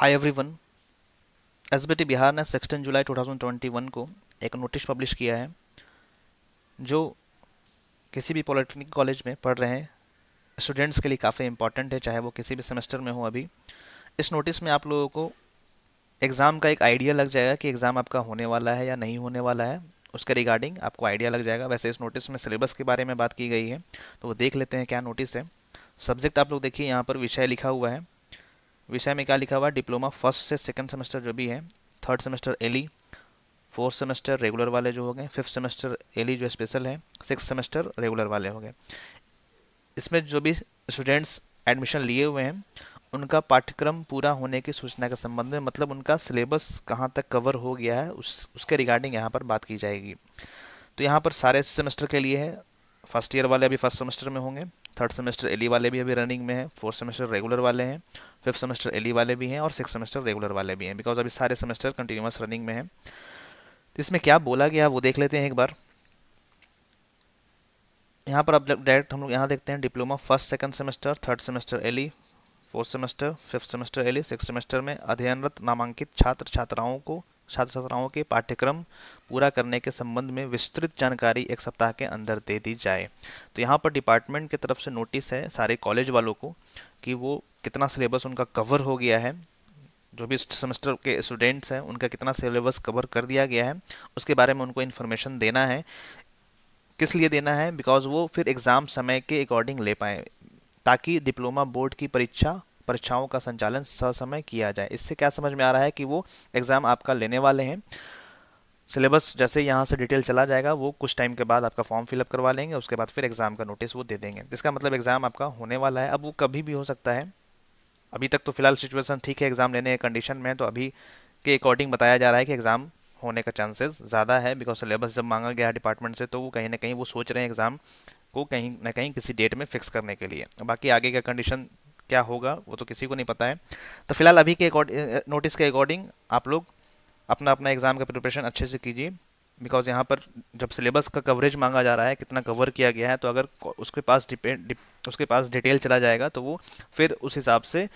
hi everyone SBT Bihar ने sixteen जुलाई 2021 को एक नोटिस पब्लिश किया है जो किसी भी पॉलिटेक्निक कॉलेज में पढ़ रहे हैं स्टूडेंट्स के लिए काफ़ी इंपॉर्टेंट है चाहे वो किसी भी सेमेस्टर में हो अभी इस नोटिस में आप लोगों को एग्ज़ाम का एक आइडिया लग जाएगा कि एग्ज़ाम आपका होने वाला है या नहीं होने वाला है उसके रिगार्डिंग आपको आइडिया लग जाएगा वैसे इस नोटिस में सिलेबस के बारे में बात की गई है तो वो देख लेते हैं क्या नोटिस है सब्जेक्ट आप लोग देखिए यहाँ पर विषय लिखा हुआ है विषय में क्या लिखा हुआ डिप्लोमा फर्स्ट से सेकेंड सेमेस्टर जो भी है थर्ड सेमेस्टर एली फोर्थ सेमेस्टर रेगुलर वाले जो हो गए फिफ्थ सेमेस्टर एली जो स्पेशल है सिक्स सेमेस्टर रेगुलर वाले हो गए इसमें जो भी स्टूडेंट्स एडमिशन लिए हुए हैं उनका पाठ्यक्रम पूरा होने की सूचना के संबंध में मतलब उनका सिलेबस कहाँ तक कवर हो गया है उस उसके रिगार्डिंग यहाँ पर बात की जाएगी तो यहाँ पर सारे सेमेस्टर के लिए है फर्स्ट ईयर वाले अभी फर्स्ट सेमेस्टर में होंगे थर्ड सेमेस्टर एली वाले भी अभी रनिंग में हैं फोर्थ सेमेस्टर रेगुलर वाले हैं फिफ्थ सेमेस्टर एली वाले भी हैं और सिक्स सेमेस्टर रेगुलर वाले भी हैं बिकॉज अभी सारे सेमेस्टर कंटिन्यूस रनिंग में है इसमें क्या बोला गया वो देख लेते हैं एक बार यहाँ पर अब डायरेक्ट हम लोग यहाँ देखते हैं diploma first second semester third semester एली फोर्थ सेमेस्टर फिफ्थ सेमेस्टर एली सिक्स सेमेस्टर में अध्ययनरत नामांकित छात्र छात्राओं को छात्र छात्राओं के पाठ्यक्रम पूरा करने के संबंध में विस्तृत जानकारी एक सप्ताह के अंदर दे दी जाए तो यहाँ पर डिपार्टमेंट की तरफ से नोटिस है सारे कॉलेज वालों को कि वो कितना सिलेबस उनका कवर हो गया है जो भी सेमेस्टर के स्टूडेंट्स हैं उनका कितना सिलेबस कवर कर दिया गया है उसके बारे में उनको इन्फॉर्मेशन देना है किस लिए देना है बिकॉज वो फिर एग्ज़ाम समय के अकॉर्डिंग ले पाए ताकि डिप्लोमा बोर्ड की परीक्षा परीक्षाओं का संचालन ससमय किया जाए इससे क्या समझ में आ रहा है कि वो एग्ज़ाम आपका लेने वाले हैं सिलेबस जैसे यहाँ से डिटेल चला जाएगा वो कुछ टाइम के बाद आपका फॉर्म फिलअप करवा लेंगे उसके बाद फिर एग्ज़ाम का नोटिस वो दे देंगे इसका मतलब एग्ज़ाम आपका होने वाला है अब वो कभी भी हो सकता है अभी तक तो फिलहाल सिचुएसन ठीक है एग्ज़ाम लेने कंडीशन में तो अभी के अकॉर्डिंग बताया जा रहा है कि एग्ज़ाम होने का चांसेस ज़्यादा है बिकॉज सिलेबस जब मांगा गया है डिपार्टमेंट से तो वो कहीं ना कहीं वो सोच रहे हैं एग्ज़ाम को कहीं ना कहीं किसी डेट में फिक्स करने के लिए बाकी आगे का कंडीशन क्या होगा वो तो किसी को नहीं पता है तो फिलहाल अभी के नोटिस के अकॉर्डिंग आप लोग अपना अपना एग्ज़ाम का प्रिपरेशन अच्छे से कीजिए बिकॉज यहाँ पर जब सिलेबस का कवरेज मांगा जा रहा है कितना कवर किया गया है तो अगर उसके पास डिपेंड उसके पास डिटेल चला जाएगा तो वो फिर उस हिसाब से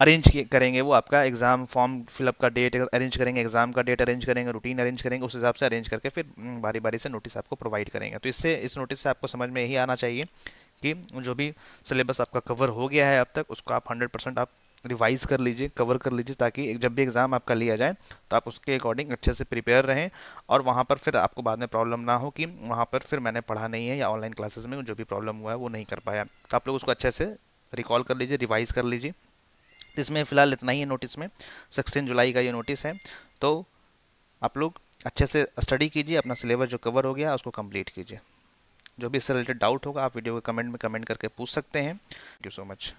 अरेंज करेंगे वो आपका एग्ज़ाम फॉर्म फिलअप का डेट अरेंज करेंगे एग्ज़ाम का डेट अरेंज करेंगे रूटीन अरेंज करेंगे उस हिसाब से अरेंज करके फिर हम्म, बारी बारी से नोटिस आपको प्रोवाइड करेंगे तो इससे इस नोटिस से आपको समझ में यही आना चाहिए कि जो भी सिलेबस आपका कवर हो गया है अब तक उसको आप हंड्रेड परसेंट आप रिवाइज़ कर लीजिए कवर कर लीजिए ताकि जब भी एग्ज़ाम आपका लिया जाए तो आप उसके अकॉर्डिंग अच्छे से प्रिपेयर रहें और वहाँ पर फिर आपको बाद में प्रॉब्लम ना हो कि वहाँ पर फिर मैंने पढ़ा नहीं है या ऑनलाइन क्लासेस में जो भी प्रॉब्लम हुआ है वो नहीं कर पाया तो आप लोग उसको अच्छे से रिकॉल कर लीजिए रिवाइज़ कर लीजिए इसमें फ़िलहाल इतना ही है नोटिस में सिक्सटीन जुलाई का ये नोटिस है तो आप लोग अच्छे से स्टडी कीजिए अपना सिलेबस जो कवर हो गया उसको कंप्लीट कीजिए जो भी इससे रिलेटेड डाउट होगा आप वीडियो के कमेंट में कमेंट करके पूछ सकते हैं थैंक यू सो मच